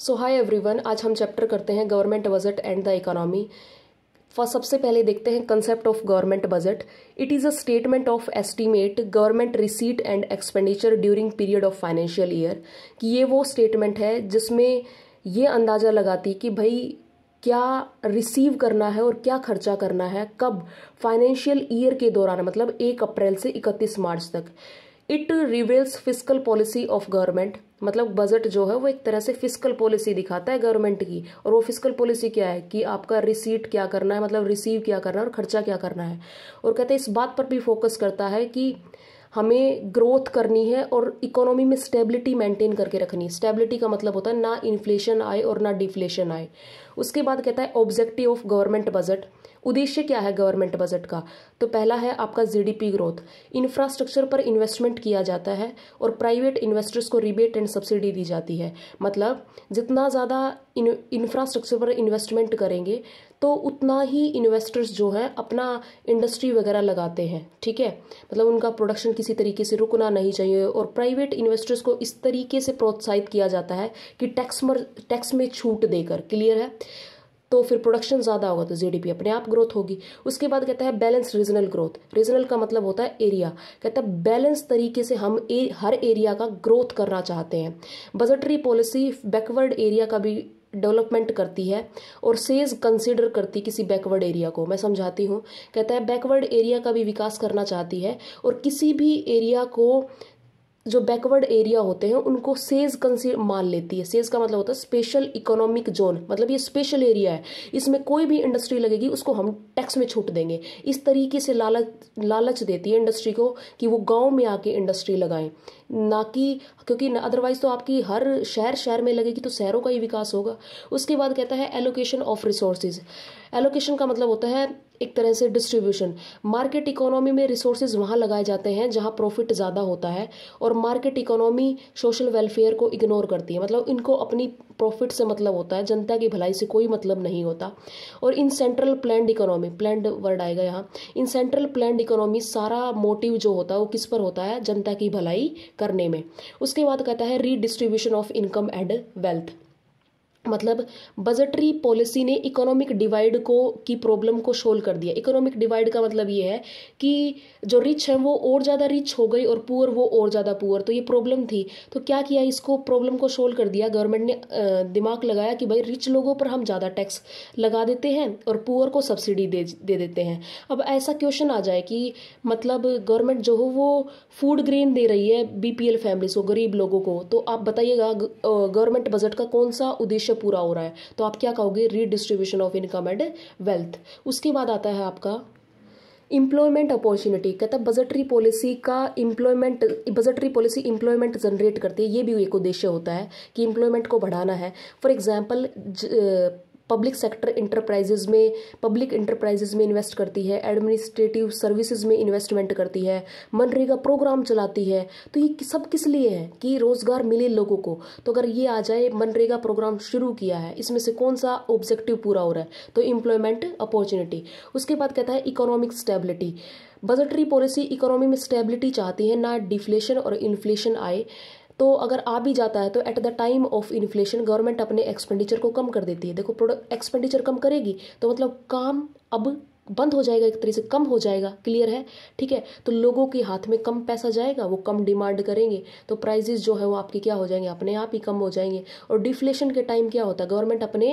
सो hi everyone आज हम chapter करते हैं government budget and the economy first सबसे पहले देखते हैं concept of government budget it is a statement of estimate government receipt and expenditure during period of financial year कि ये वो स्टेटमेंट है जिसमें ये अंदाज़ा लगाती कि भाई क्या रिसीव करना है और क्या खर्चा करना है कब फाइनेंशियल ईयर के दौरान मतलब एक अप्रैल से इकतीस मार्च तक it reveals physical policy of government मतलब बजट जो है वो एक तरह से फिजिकल पॉलिसी दिखाता है गवर्नमेंट की और वो फिजिकल पॉलिसी क्या है कि आपका रिसीट क्या करना है मतलब रिसीव क्या करना है और खर्चा क्या करना है और कहते हैं इस बात पर भी फोकस करता है कि हमें ग्रोथ करनी है और इकोनॉमी में स्टेबिलिटी मेंटेन करके रखनी है स्टेबिलिटी का मतलब होता है ना इन्फ्लेशन आए और ना डिफ्लेशन आए उसके बाद कहता है ऑब्जेक्टिव ऑफ गवर्नमेंट बजट उद्देश्य क्या है गवर्नमेंट बजट का तो पहला है आपका जीडीपी ग्रोथ इंफ्रास्ट्रक्चर पर इन्वेस्टमेंट किया जाता है और प्राइवेट इन्वेस्टर्स को रिबेट एंड सब्सिडी दी जाती है मतलब जितना ज़्यादा इंफ्रास्ट्रक्चर पर इन्वेस्टमेंट करेंगे तो उतना ही इन्वेस्टर्स जो हैं अपना इंडस्ट्री वगैरह लगाते हैं ठीक है मतलब उनका प्रोडक्शन किसी तरीके से रुकना नहीं चाहिए और प्राइवेट इन्वेस्टर्स को इस तरीके से प्रोत्साहित किया जाता है कि टैक्स टैक्स में छूट देकर क्लियर है तो फिर प्रोडक्शन ज़्यादा होगा तो जीडीपी अपने आप ग्रोथ होगी उसके बाद कहता है बैलेंस रीजनल ग्रोथ रीजनल का मतलब होता है एरिया कहता है बैलेंस तरीके से हम ए, हर एरिया का ग्रोथ करना चाहते हैं बजटरी पॉलिसी बैकवर्ड एरिया का भी डेवलपमेंट करती है और सेज कंसिडर करती किसी बैकवर्ड एरिया को मैं समझाती हूँ कहता है बैकवर्ड एरिया का भी विकास करना चाहती है और किसी भी एरिया को जो बैकवर्ड एरिया होते हैं उनको सेज कंसी मान लेती है सेज का मतलब होता है स्पेशल इकोनॉमिक जोन मतलब ये स्पेशल एरिया है इसमें कोई भी इंडस्ट्री लगेगी उसको हम टैक्स में छूट देंगे इस तरीके से लालच लालच देती है इंडस्ट्री को कि वो गाँव में आके इंडस्ट्री लगाएं ना कि क्योंकि अदरवाइज तो आपकी हर शहर शहर में लगेगी तो शहरों का ही विकास होगा उसके बाद कहता है एलोकेशन ऑफ रिसोर्सेज एलोकेशन का मतलब होता है एक तरह से डिस्ट्रीब्यूशन मार्केट इकोनॉमी में रिसोर्सेज वहाँ लगाए जाते हैं जहाँ प्रॉफिट ज़्यादा होता है और मार्केट इकोनॉमी सोशल वेलफेयर को इग्नोर करती है मतलब इनको अपनी प्रॉफिट से मतलब होता है जनता की भलाई से कोई मतलब नहीं होता और in central plan economy planned word आएगा यहाँ इन सेंट्रल प्लान इकोनॉमी सारा मोटिव जो होता है वो किस पर होता है जनता की भलाई करने में उसके बाद कहता है redistribution of income and wealth मतलब बजटरी पॉलिसी ने इकोनॉमिक डिवाइड को की प्रॉब्लम को सोल्व कर दिया इकोनॉमिक डिवाइड का मतलब ये है कि जो रिच हैं वो और ज़्यादा रिच हो गई और पुअर वो और ज़्यादा पुअर तो ये प्रॉब्लम थी तो क्या किया इसको प्रॉब्लम को सोल्व कर दिया गवर्नमेंट ने दिमाग लगाया कि भाई रिच लोगों पर हम ज़्यादा टैक्स लगा देते हैं और पुअर को सब्सिडी दे दे देते हैं अब ऐसा क्वेश्चन आ जाए कि मतलब गवर्नमेंट जो हो वो फूड ग्रेन दे रही है बी फैमिलीज को गरीब लोगों को तो आप बताइएगा गवर्नमेंट बजट का कौन सा उद्देश्य उद्देश्य पूरा हो रहा है तो आप क्या कहोगे redistribution of income and wealth उसके बाद आता है आपका इम्प्लॉयमेंट अपॉर्चुनिटी कहते हैं बजटरी पॉलिसी का employment budgetary policy employment generate करती है ये भी एक उद्देश्य होता है कि इम्प्लॉयमेंट को बढ़ाना है for example public sector enterprises में पब्लिक इंटरप्राइजेज में इन्वेस्ट करती है एडमिनिस्ट्रेटिव सर्विसेज में इन्वेस्टमेंट करती है मनरेगा प्रोग्राम चलाती है तो ये सब किस लिए है कि रोज़गार मिले लोगों को तो अगर ये आ जाए मनरेगा प्रोग्राम शुरू किया है इसमें से कौन सा ऑब्जेक्टिव पूरा हो रहा है तो इम्प्लॉयमेंट अपॉर्चुनिटी उसके बाद कहता है economic stability budgetary policy economy में स्टेबिलिटी चाहती है ना डिफ्लेशन और इन्फ्लेशन आए तो अगर आ भी जाता है तो at the time of inflation government अपने एक्सपेंडिचर को कम कर देती है देखो प्रोडक्ट एक्सपेंडिचर कम करेगी तो मतलब काम अब बंद हो जाएगा एक तरह से कम हो जाएगा क्लियर है ठीक है तो लोगों के हाथ में कम पैसा जाएगा वो कम डिमांड करेंगे तो प्राइजेज जो है वो आपके क्या हो जाएंगे अपने आप ही कम हो जाएंगे और डिफ्लेशन के टाइम क्या होता है गवर्नमेंट अपने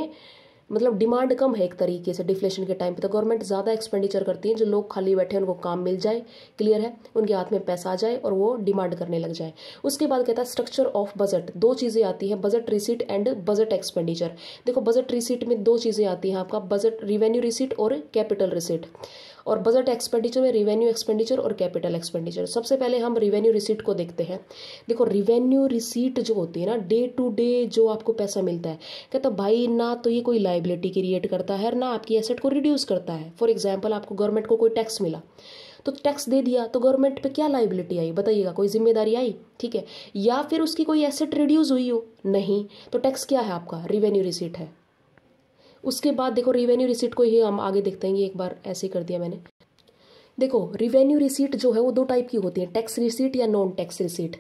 मतलब डिमांड कम है एक तरीके से डिफ्लेशन के टाइम पे तो गवर्नमेंट ज़्यादा एक्सपेंडिचर करती है जो लोग खाली बैठे हैं उनको काम मिल जाए क्लियर है उनके हाथ में पैसा आ जाए और वो डिमांड करने लग जाए उसके बाद कहता है स्ट्रक्चर ऑफ बजट दो चीज़ें आती हैं budget receipt and budget expenditure देखो बजट रिसीट में दो चीज़ें आती हैं आपका बजट रिवेन्यू रिसीट और कैपिटल रिसीट और बजट एक्सपेंडिचर में रिवेन्यू एक्सपेंडिचर और कैपिटल एक्सपेंडिचर सबसे पहले हम रिवेन्यू रिसीट को देखते हैं देखो रिवेन्यू रिसीट जो होती है ना डे टू डे जो आपको पैसा मिलता है कहता भाई ना तो ये कोई लाइबिलिटी क्रिएट करता है ना आपकी एसेट को रिड्यूस करता है फॉर एग्जाम्पल आपको गवर्नमेंट को कोई टैक्स मिला तो टैक्स दे दिया तो गवर्नमेंट पे क्या लाइबिलिटी आई बताइएगा कोई जिम्मेदारी आई ठीक है या फिर उसकी कोई एसेट रिड्यूस हुई हो नहीं तो टैक्स क्या है आपका रिवेन्यू रिसीट है उसके बाद देखो रिवेन्यू रिसीट को ही हम आगे देखते हैं ये एक बार ऐसे कर दिया मैंने देखो रिवेन्यू रिसीट जो है वो दो टाइप की होती है टैक्स रिसीट या नॉन टैक्स रिसीट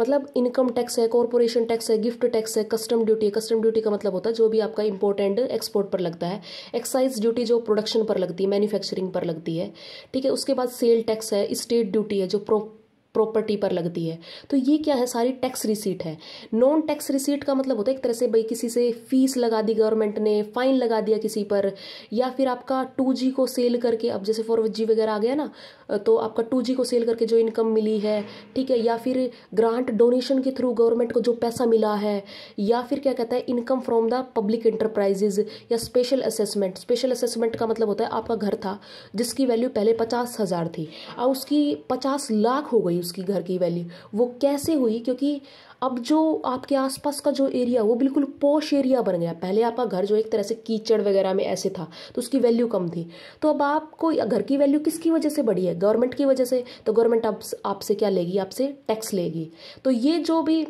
मतलब इनकम टैक्स है कॉरपोरेशन टैक्स है गिफ्ट टैक्स है कस्टम ड्यूटी है कस्टम ड्यूटी का मतलब होता है जो भी आपका इंपोर्ट एंड एक्सपोर्ट पर लगता है एक्साइज ड्यूटी जो प्रोडक्शन पर लगती है मैन्युफैक्चरिंग पर लगती है ठीक है उसके बाद सेल टैक्स है स्टेट ड्यूटी है जो प्रॉपर्टी पर लगती है तो ये क्या है सारी टैक्स रिसीट है नॉन टैक्स रिसीट का मतलब होता है एक तरह से भाई किसी से फीस लगा दी गवर्नमेंट ने फाइन लगा दिया किसी पर या फिर आपका टू जी को सेल करके अब जैसे फोर जी वगैरह आ गया ना तो आपका टू जी को सेल करके जो इनकम मिली है ठीक है या फिर ग्रांट डोनेशन के थ्रू गवर्नमेंट को जो पैसा मिला है या फिर क्या कहता है income from the public enterprises या स्पेशल असेसमेंट स्पेशल असेसमेंट का मतलब होता है आपका घर था जिसकी वैल्यू पहले पचास हज़ार थी अब उसकी पचास लाख हो गई उसकी घर की वैल्यू वो कैसे हुई क्योंकि अब जो आपके आसपास का जो एरिया वो बिल्कुल पोश एरिया बन गया पहले आपका घर जो एक तरह से कीचड़ वगैरह में ऐसे था तो उसकी वैल्यू कम थी तो अब आपको घर की वैल्यू किसकी वजह से बढ़ी है गवर्नमेंट की वजह से तो गवर्नमेंट आप आपसे क्या लेगी आपसे टैक्स लेगी तो ये जो भी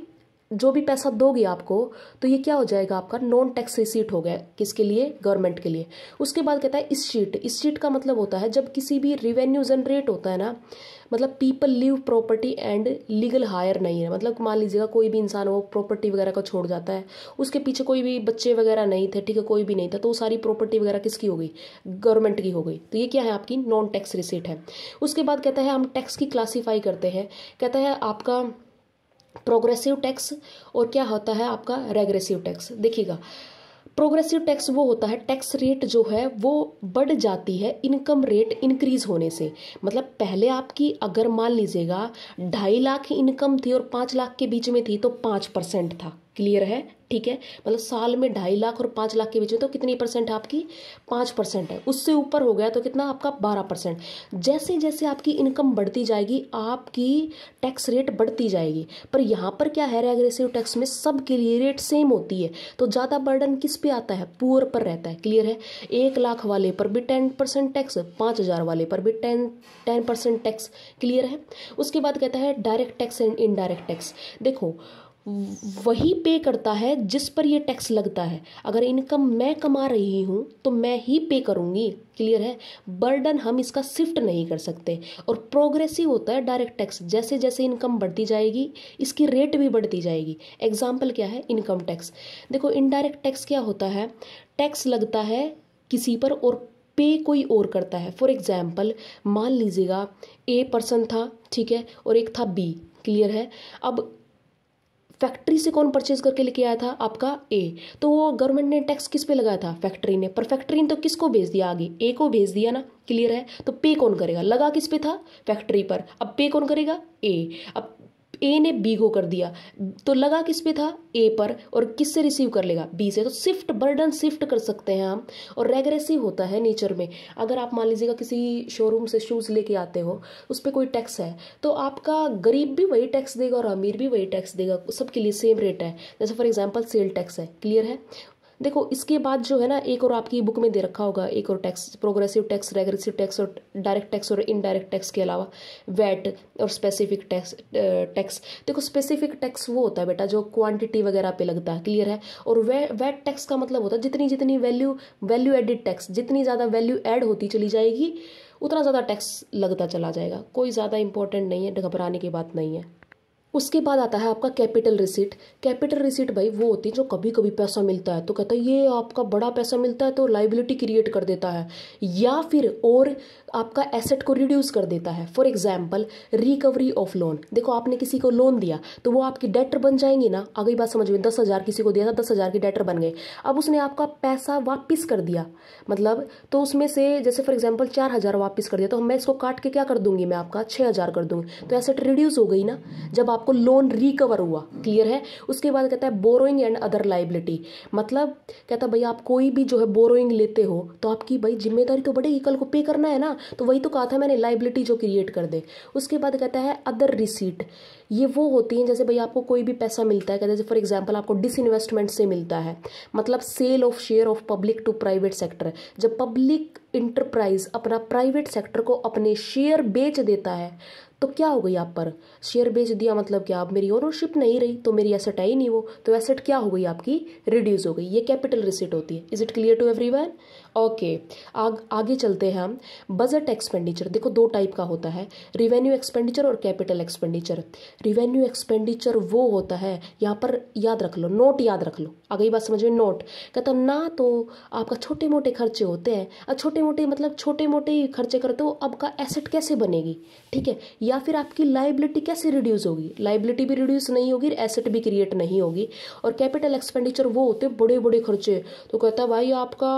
जो भी पैसा दोगे आपको तो ये क्या हो जाएगा आपका नॉन टैक्स रिसीट हो गया किसके लिए गवर्नमेंट के लिए उसके बाद कहता है इस शीट इस शीट का मतलब होता है जब किसी भी रिवेन्यू जनरेट होता है ना मतलब people live property and legal heir नहीं है मतलब मान लीजिएगा कोई भी इंसान वो प्रॉपर्टी वगैरह का छोड़ जाता है उसके पीछे कोई भी बच्चे वगैरह नहीं थे ठीक है कोई भी नहीं था तो वो सारी प्रॉपर्टी वगैरह किसकी हो गई गवर्नमेंट की हो गई तो ये क्या है आपकी नॉन टैक्स रिसीट है उसके बाद कहता है हम टैक्स की क्लासीफाई करते हैं कहता है आपका प्रोग्रेसिव टैक्स और क्या होता है आपका रेग्रेसिव टैक्स देखिएगा प्रोग्रेसिव टैक्स वो होता है टैक्स रेट जो है वो बढ़ जाती है इनकम रेट इंक्रीज होने से मतलब पहले आपकी अगर मान लीजिएगा ढाई लाख इनकम थी और पाँच लाख के बीच में थी तो पाँच परसेंट था क्लियर है ठीक है मतलब साल में ढाई लाख और पाँच लाख के बीच में तो कितनी परसेंट आपकी पाँच परसेंट है उससे ऊपर हो गया तो कितना आपका बारह परसेंट जैसे जैसे आपकी इनकम बढ़ती जाएगी आपकी टैक्स रेट बढ़ती जाएगी पर यहाँ पर क्या है एग्रेसिव टैक्स में सब के लिए रेट सेम होती है तो ज़्यादा बर्डन किस पे आता है पुअर पर रहता है क्लियर है एक लाख वाले पर भी टेन परसेंट टैक्स पाँच हज़ार वाले पर भी ten ten percent tax clear है उसके बाद कहता है direct tax and indirect tax देखो वही पे करता है जिस पर ये टैक्स लगता है अगर इनकम मैं कमा रही हूँ तो मैं ही पे करूँगी क्लियर है बर्डन हम इसका शिफ्ट नहीं कर सकते और प्रोग्रेसिव होता है डायरेक्ट टैक्स जैसे जैसे इनकम बढ़ती जाएगी इसकी रेट भी बढ़ती जाएगी एग्जाम्पल क्या है इनकम टैक्स देखो इनडायरेक्ट टैक्स क्या होता है टैक्स लगता है किसी पर और पे कोई और करता है फॉर एग्जाम्पल मान लीजिएगा ए पर्सन था ठीक है और एक था बी क्लियर है अब फैक्ट्री से कौन परचेज करके लेके आया था आपका ए तो वो गवर्नमेंट ने टैक्स किस पे लगाया था फैक्ट्री ने पर फैक्ट्री ने तो किसको भेज दिया आगे ए को भेज दिया ना क्लियर है तो पे कौन करेगा लगा किस पे था फैक्ट्री पर अब पे कौन करेगा ए अब ए ने बी को कर दिया तो लगा किस पे था ए पर और किस से रिसीव कर लेगा बी से तो शिफ्ट बर्डन शिफ्ट कर सकते हैं हम और रेग्रेसिव होता है नेचर में अगर आप मान लीजिएगा किसी शोरूम से शूज़ लेके आते हो उस पर कोई टैक्स है तो आपका गरीब भी वही टैक्स देगा और अमीर भी वही टैक्स देगा सबके लिए सेम रेट है जैसे फॉर एग्जाम्पल सेल टैक्स है क्लियर है देखो इसके बाद जो है ना एक और आपकी बुक में दे रखा होगा एक और tax progressive tax regressive tax और डायरेक्ट टैक्स और इनडायरेक्ट टैक्स के अलावा वैट और स्पेसिफिक टैक्स टैक्स देखो स्पेसिफिक टैक्स वो होता है बेटा जो क्वांटिटी वगैरह पे लगता है क्लियर है और वे वैट टैक्स का मतलब होता है जितनी जितनी वैल्यू वैल्यू एडिड टैक्स जितनी ज़्यादा वैल्यू एड होती चली जाएगी उतना ज़्यादा टैक्स लगता चला जाएगा कोई ज़्यादा इंपॉर्टेंट नहीं है घबराने की बात नहीं है उसके बाद आता है आपका कैपिटल रिसीट कैपिटल रिसीट भाई वो होती है जो कभी कभी पैसा मिलता है तो कहता है ये आपका बड़ा पैसा मिलता है तो लाइबिलिटी क्रिएट कर देता है या फिर और आपका एसेट को रिड्यूस कर देता है for example recovery of loan देखो आपने किसी को लोन दिया तो वो आपकी डेटर बन जाएंगी ना अगली बात समझ में दस हज़ार किसी को दिया था दस हज़ार की डेटर बन गए अब उसने आपका पैसा वापस कर दिया मतलब तो उसमें से जैसे फॉर एग्जाम्पल चार हज़ार वापस कर दिया तो मैं इसको काट के क्या कर दूंगी मैं आपका छः हज़ार कर दूंगी तो एसेट रिड्यूस हो गई ना जब आप आपको लोन रिकवर हुआ क्लियर है उसके बाद कहता है बोरोइंग एंड अदर लाइबिलिटी मतलब कहता है भाई आप कोई भी जो है बोरोइंग लेते हो तो आपकी भाई जिम्मेदारी तो बढ़ेगी कल को पे करना है ना तो वही तो कहा था मैंने लाइबिलिटी जो क्रिएट कर दे उसके बाद कहता है अदर रिसीट ये वो होती हैं जैसे भाई आपको कोई भी पैसा मिलता है कहते जैसे फॉर एग्जांपल आपको डिसइन्वेस्टमेंट से मिलता है मतलब sale of share of public to private sector जब पब्लिक इंटरप्राइज अपना प्राइवेट सेक्टर को अपने शेयर बेच देता है तो क्या हो गई आप पर शेयर बेच दिया मतलब क्या आप मेरी ओनरशिप नहीं रही तो मेरी एसेट आई नहीं वो तो एसेट क्या हो गई आपकी रिड्यूस हो गई ये कैपिटल रिसिट होती है is it clear to every okay आग आगे चलते हैं हम बजट एक्सपेंडिचर देखो दो टाइप का होता है रिवेन्यू एक्सपेंडिचर और कैपिटल एक्सपेंडिचर रिवेन्यू एक्सपेंडिचर वो होता है यहाँ पर याद रख लो नोट याद रख लो आगे बात समझ में नोट कहता ना तो आपका छोटे मोटे खर्चे होते हैं और छोटे मोटे मतलब छोटे मोटे खर्चे करते हो आपका एसेट कैसे बनेगी ठीक है या फिर आपकी लाइबिलिटी कैसे रिड्यूस होगी लाइबिलिटी भी रिड्यूस नहीं होगी एसेट भी क्रिएट नहीं होगी और कैपिटल एक्सपेंडिचर वो होते बड़े बड़े खर्चे तो कहता भाई आपका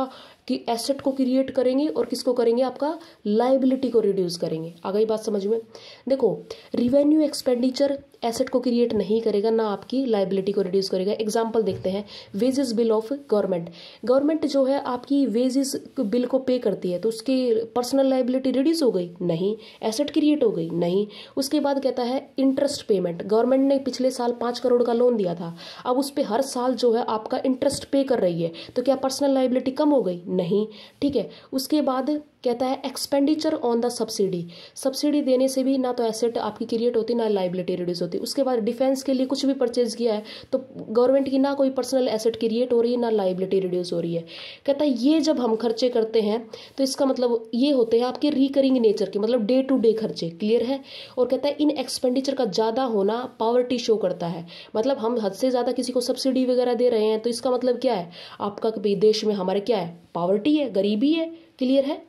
कि एसेट को क्रिएट करेंगे और किसको करेंगे आपका लाइबिलिटी को रिड्यूस करेंगे आ गई बात समझ में देखो रिवेन्यू एक्सपेंडिचर एसेट को क्रिएट नहीं करेगा ना आपकी लाइबिलिटी को रिड्यूस करेगा एग्जाम्पल देखते हैं wages bill of government government जो है आपकी वेजेस बिल को पे करती है तो उसकी पर्सनल लाइबिलिटी रिड्यूस हो गई नहीं एसेट क्रिएट हो गई नहीं उसके बाद कहता है इंटरेस्ट पेमेंट गवर्नमेंट ने पिछले साल पाँच करोड़ का लोन दिया था अब उस पर हर साल जो है आपका इंटरेस्ट पे कर रही है तो क्या पर्सनल लाइबिलिटी कम हो गई नहीं ठीक है उसके बाद कहता है expenditure on the subsidy subsidy देने से भी ना तो एसेट आपकी क्रिएट होती ना लाइबिलिटी रिड्यूस होती उसके बाद डिफेंस के लिए कुछ भी परचेज किया है तो गवर्नमेंट की ना कोई पर्सनल एसेट क्रिएट हो रही है ना लाइबिलिटी रिड्यूस हो रही है कहता है ये जब हम खर्चे करते हैं तो इसका मतलब ये होते हैं आपके रिकरिंग नेचर के मतलब डे टू डे खर्चे क्लियर है और कहता है इन एक्सपेंडिचर का ज़्यादा होना पावर्टी शो करता है मतलब हम हद से ज़्यादा किसी को सब्सिडी वगैरह दे रहे हैं तो इसका मतलब क्या है आपका देश में हमारे क्या है पावर्टी है गरीबी है क्लियर है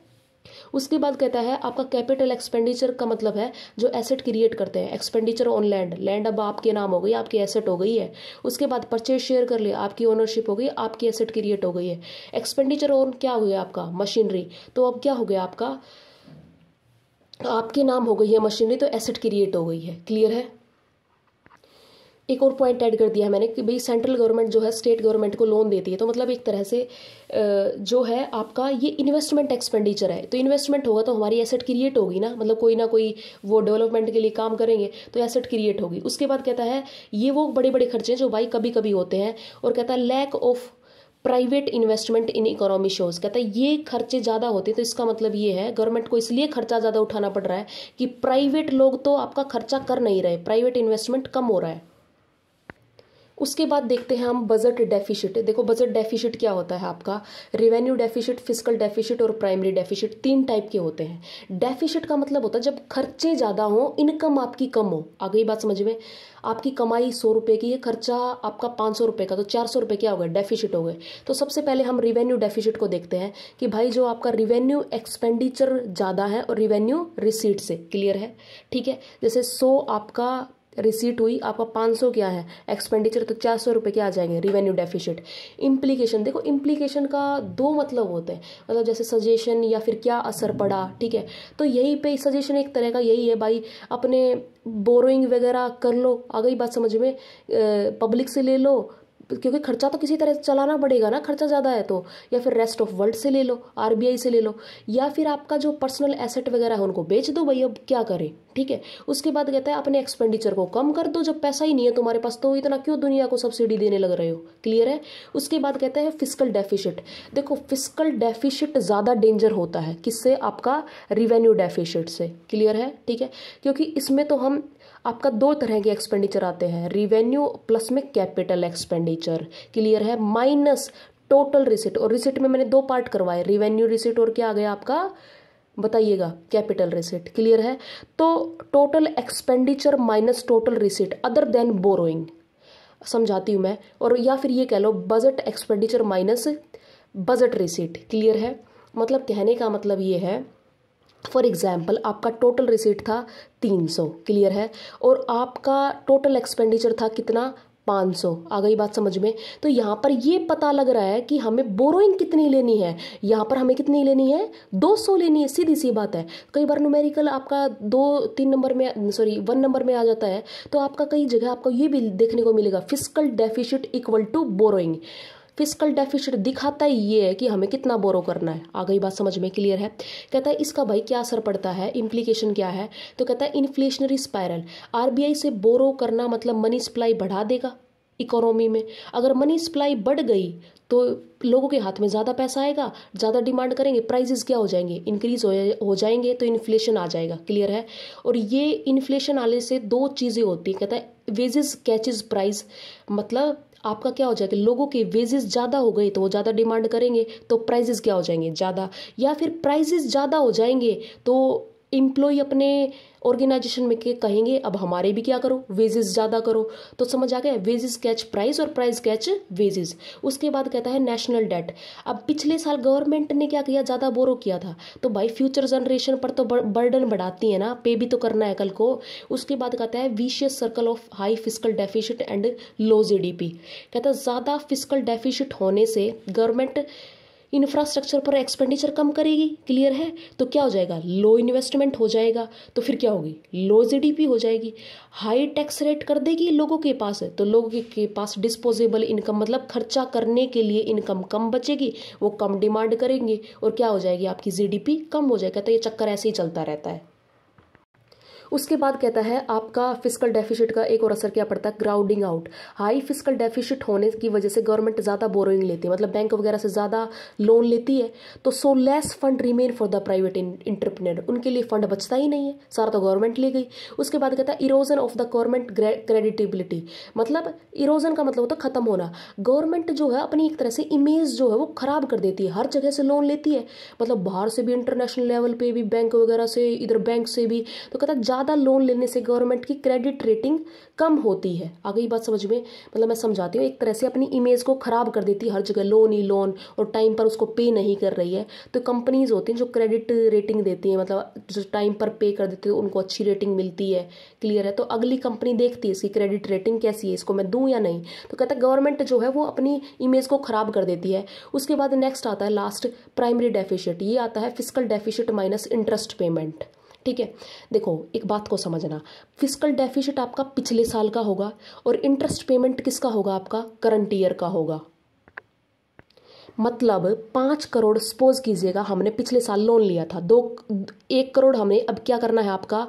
उसके बाद कहता है आपका कैपिटल एक्सपेंडिचर का मतलब है जो एसेट क्रिएट करते हैं एक्सपेंडिचर ऑन लैंड लैंड अब आपके नाम हो गई आपकी एसेट हो गई है उसके बाद परचेज शेयर कर लिया आपकी ओनरशिप हो गई आपकी एसेट क्रिएट हो गई है एक्सपेंडिचर ऑन क्या हो गया आपका मशीनरी तो अब क्या हो गया आपका आपके नाम हो गई है मशीनरी तो एसेट क्रिएट हो गई है क्लियर है एक और पॉइंट ऐड कर दिया है मैंने कि भाई सेंट्रल गवर्नमेंट जो है स्टेट गवर्नमेंट को लोन देती है तो मतलब एक तरह से जो है आपका ये इन्वेस्टमेंट एक्सपेंडिचर है तो इन्वेस्टमेंट होगा तो हमारी एसेट क्रिएट होगी ना मतलब कोई ना कोई वो डेवलपमेंट के लिए काम करेंगे तो एसेट क्रिएट होगी उसके बाद कहता है ये वो बड़े बड़े खर्चे हैं जो भाई कभी कभी होते हैं और कहता है lack of private investment in economy shows कहता है ये खर्चे ज़्यादा होते हैं तो इसका मतलब ये है गवर्नमेंट को इसलिए खर्चा ज़्यादा उठाना पड़ रहा है कि प्राइवेट लोग तो आपका खर्चा कर नहीं रहे प्राइवेट इन्वेस्टमेंट कम हो रहा है उसके बाद देखते हैं हम बजट डेफिशिट देखो बजट डेफिशिट क्या होता है आपका रेवेन्यू डेफिशिट फिजिकल डेफिशिट और प्राइमरी डेफिशिट तीन टाइप के होते हैं डेफिशिट का मतलब होता है जब खर्चे ज़्यादा हो इनकम आपकी कम हो आ गई बात समझ में आपकी कमाई सौ रुपये की है खर्चा आपका पाँच सौ रुपये का तो चार सौ रुपये क्या होगा डेफिशिट हो गए तो सबसे पहले हम रिवेन्यू डेफिशिट को देखते हैं कि भाई जो आपका रिवेन्यू एक्सपेंडिचर ज़्यादा है और रिवेन्यू रिसीट से क्लियर है ठीक है जैसे सौ आपका रिसीट हुई आपका पाँच सौ क्या है एक्सपेंडिचर तो चार सौ रुपये के आ जाएंगे रिवेन्यू डेफिशिट इम्प्लीकेशन देखो इम्प्लीकेशन का दो मतलब होते हैं मतलब जैसे सजेशन या फिर क्या असर पड़ा ठीक है तो यही पे सजेशन एक तरह का यही है भाई अपने बोरोइंग वगैरह कर लो आ गई बात समझ में पब्लिक से ले लो क्योंकि खर्चा तो किसी तरह चलाना पड़ेगा ना खर्चा ज़्यादा है तो या फिर रेस्ट ऑफ वर्ल्ड से ले लो आर से ले लो या फिर आपका जो पर्सनल एसेट वगैरह है उनको बेच दो भाई अब क्या करें ठीक है उसके बाद कहता है अपने एक्सपेंडिचर को कम कर दो जब पैसा ही नहीं है तुम्हारे पास तो इतना क्यों दुनिया को सब्सिडी देने लग रहे हो क्लियर है उसके बाद कहता है फिजिकल डेफिशिट देखो फिजिकल डेफिशिट ज़्यादा डेंजर होता है किससे आपका रिवेन्यू डेफिशिट से क्लियर है ठीक है क्योंकि इसमें तो हम आपका दो तरह के एक्सपेंडिचर आते हैं रिवेन्यू प्लस में कैपिटल एक्सपेंडिचर क्लियर है माइनस टोटल रिसिट और रिसिट में मैंने दो पार्ट करवाए रिवेन्यू रिसिट और क्या आ गया आपका बताइएगा कैपिटल रिसिट क्लियर है तो total expenditure minus total receipt other than borrowing समझाती हूँ मैं और या फिर ये कह लो budget expenditure minus budget receipt clear है मतलब कहने का मतलब ये है फॉर एग्जाम्पल आपका टोटल रिसीट था तीन सौ क्लियर है और आपका टोटल एक्सपेंडिचर था कितना पाँच सौ आ गई बात समझ में तो यहाँ पर ये पता लग रहा है कि हमें बोरोइंग कितनी लेनी है यहाँ पर हमें कितनी लेनी है दो सौ लेनी है सीधी सी बात है कई बार न्यूमेरिकल आपका दो तीन नंबर में सॉरी वन नंबर में आ जाता है तो आपका कई जगह आपको ये भी देखने को मिलेगा fiscal deficit equal to borrowing fiscal deficit दिखाता ही ये है कि हमें कितना बोरो करना है आ गई बात समझ में क्लियर है कहता है इसका भाई क्या असर पड़ता है इम्प्लीकेशन क्या है तो कहता है इन्फ्लेशनरी स्पायरल आरबीआई से बोरो करना मतलब मनी सप्लाई बढ़ा देगा इकोनॉमी में अगर मनी सप्लाई बढ़ गई तो लोगों के हाथ में ज़्यादा पैसा आएगा ज़्यादा डिमांड करेंगे प्राइजेस क्या हो जाएंगे इंक्रीज हो जाएंगे तो इन्फ्लेशन आ जाएगा क्लियर है और ये इन्फ्लेशन आने से दो चीज़ें होती हैं कहता है वेजेस कैचेज प्राइस मतलब आपका क्या हो जाएगा लोगों के वेजेस ज़्यादा हो गए तो वो ज़्यादा डिमांड करेंगे तो प्राइजेस क्या हो जाएंगे ज़्यादा या फिर प्राइजेस ज़्यादा हो जाएंगे तो इम्प्लॉय अपने ऑर्गेनाइजेशन में के कहेंगे अब हमारे भी क्या करो वेजेस ज़्यादा करो तो समझ आ गया वेजेस कैच प्राइस और प्राइस कैच वेजेस उसके बाद कहता है नेशनल डेट अब पिछले साल गवर्नमेंट ने क्या किया ज़्यादा बोरो किया था तो भाई फ्यूचर जनरेशन पर तो बर्डन बढ़ाती है ना पे भी तो करना है कल को उसके बाद कहता है vicious circle of high fiscal deficit and low G कहता है ज़्यादा फिजिकल डेफिशिट होने से गवर्नमेंट इंफ्रास्ट्रक्चर पर एक्सपेंडिचर कम करेगी क्लियर है तो क्या हो जाएगा लो इन्वेस्टमेंट हो जाएगा तो फिर क्या होगी लो जीडीपी हो जाएगी हाई टैक्स रेट कर देगी लोगों के पास तो लोगों के पास डिस्पोजेबल इनकम मतलब खर्चा करने के लिए इनकम कम बचेगी वो कम डिमांड करेंगे और क्या हो जाएगी आपकी जीडीपी कम हो जाएगा तो ये चक्कर ऐसे ही चलता रहता है उसके बाद कहता है आपका फिजिकल डेफिसिट का एक और असर क्या पड़ता है crowding out high fiscal deficit होने की वजह से गवर्नमेंट ज़्यादा बोरोइंग लेती है मतलब बैंक वगैरह से ज़्यादा लोन लेती है तो so less fund remain for the private entrepreneur उनके लिए फंड बचता ही नहीं है सारा तो गवर्नमेंट ले गई उसके बाद कहता है erosion of the government creditability मतलब इरोजन का मतलब होता है ख़त्म होना गवर्नमेंट जो है अपनी एक तरह से इमेज जो है वो ख़राब कर देती है हर जगह से लोन लेती है मतलब बाहर से भी इंटरनेशनल लेवल पे भी बैंक वगैरह से इधर बैंक से भी तो कहता है ज़्यादा लोन लेने से गवर्नमेंट की क्रेडिट रेटिंग कम होती है आगे ये बात समझ में मतलब मैं समझाती हूँ एक तरह से अपनी इमेज को ख़राब कर देती है हर जगह लोन ही लोन और टाइम पर उसको पे नहीं कर रही है तो कंपनीज होती हैं जो क्रेडिट रेटिंग देती हैं मतलब जो टाइम पर पे कर देती है उनको अच्छी रेटिंग मिलती है क्लियर है तो अगली कंपनी देखती है इसकी क्रेडिट रेटिंग कैसी है इसको मैं दूँ या नहीं तो कहता गवर्नमेंट जो है वो अपनी इमेज को ख़राब कर देती है उसके बाद नेक्स्ट आता है लास्ट प्राइमरी डेफिशिट ये आता है fiscal deficit minus interest payment ठीक है देखो एक बात को समझना फिजिकल डेफिशिट आपका पिछले साल का होगा और इंटरेस्ट पेमेंट किसका होगा आपका करंट ईयर का होगा मतलब पाँच करोड़ सपोज कीजिएगा हमने पिछले साल लोन लिया था दो एक करोड़ हमने अब क्या करना है आपका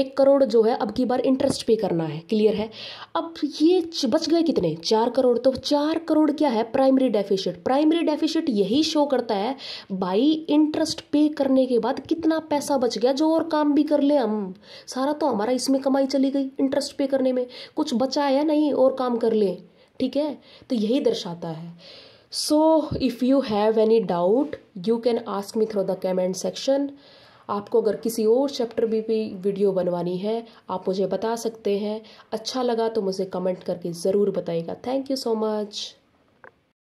एक करोड़ जो है अब की बार इंटरेस्ट पे करना है क्लियर है अब ये बच गए कितने चार करोड़ तो चार करोड़ क्या है प्राइमरी डेफिशिट प्राइमरी डेफिशिट यही शो करता है भाई इंटरेस्ट पे करने के बाद कितना पैसा बच गया जो और काम भी कर ले हम सारा तो हमारा इसमें कमाई चली गई इंटरेस्ट पे करने में कुछ बचा या नहीं और काम कर लें ठीक है तो यही दर्शाता है so if you have any doubt you can ask me through the comment section आपको अगर किसी और चैप्टर भी भी वीडियो बनवानी है आप मुझे बता सकते हैं अच्छा लगा तो मुझे कमेंट करके ज़रूर बताइएगा थैंक यू सो मच